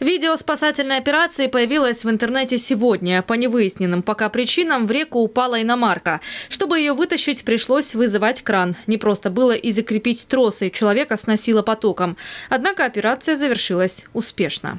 Видео спасательной операции появилось в интернете сегодня. По невыясненным пока причинам в реку упала иномарка. Чтобы ее вытащить, пришлось вызывать кран. Не просто было и закрепить тросы. Человека сносило потоком. Однако операция завершилась успешно.